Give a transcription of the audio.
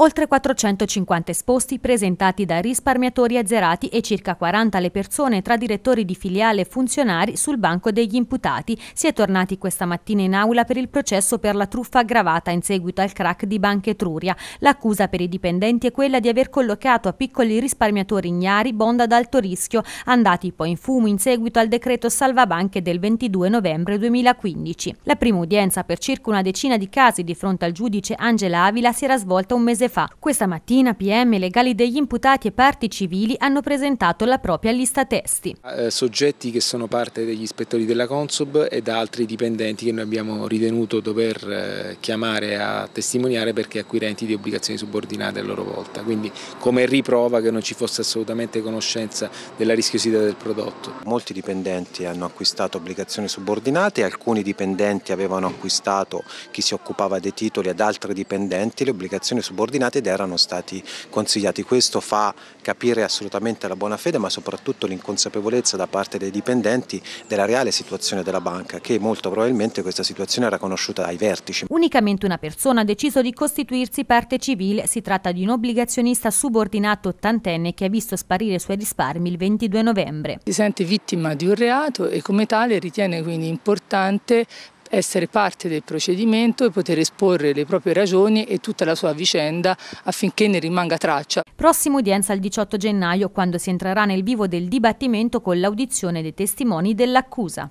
Oltre 450 esposti presentati da risparmiatori azzerati e circa 40 le persone tra direttori di filiale e funzionari sul banco degli imputati. Si è tornati questa mattina in aula per il processo per la truffa aggravata in seguito al crack di Banca Etruria. L'accusa per i dipendenti è quella di aver collocato a piccoli risparmiatori ignari bond ad alto rischio, andati poi in fumo in seguito al decreto salvabanche del 22 novembre 2015. La prima udienza per circa una decina di casi di fronte al giudice Angela Avila si era svolta un mese mese fa. Questa mattina PM legali degli imputati e parti civili hanno presentato la propria lista testi. Eh, soggetti che sono parte degli ispettori della Consob e da altri dipendenti che noi abbiamo ritenuto dover eh, chiamare a testimoniare perché acquirenti di obbligazioni subordinate a loro volta. Quindi come riprova che non ci fosse assolutamente conoscenza della rischiosità del prodotto. Molti dipendenti hanno acquistato obbligazioni subordinate, alcuni dipendenti avevano acquistato chi si occupava dei titoli ad altri dipendenti le obbligazioni subordinate ordinati ed erano stati consigliati. Questo fa capire assolutamente la buona fede ma soprattutto l'inconsapevolezza da parte dei dipendenti della reale situazione della banca che molto probabilmente questa situazione era conosciuta ai vertici. Unicamente una persona ha deciso di costituirsi parte civile, si tratta di un obbligazionista subordinato ottantenne che ha visto sparire i suoi risparmi il 22 novembre. Si sente vittima di un reato e come tale ritiene quindi importante essere parte del procedimento e poter esporre le proprie ragioni e tutta la sua vicenda affinché ne rimanga traccia. Prossima udienza il 18 gennaio quando si entrerà nel vivo del dibattimento con l'audizione dei testimoni dell'accusa.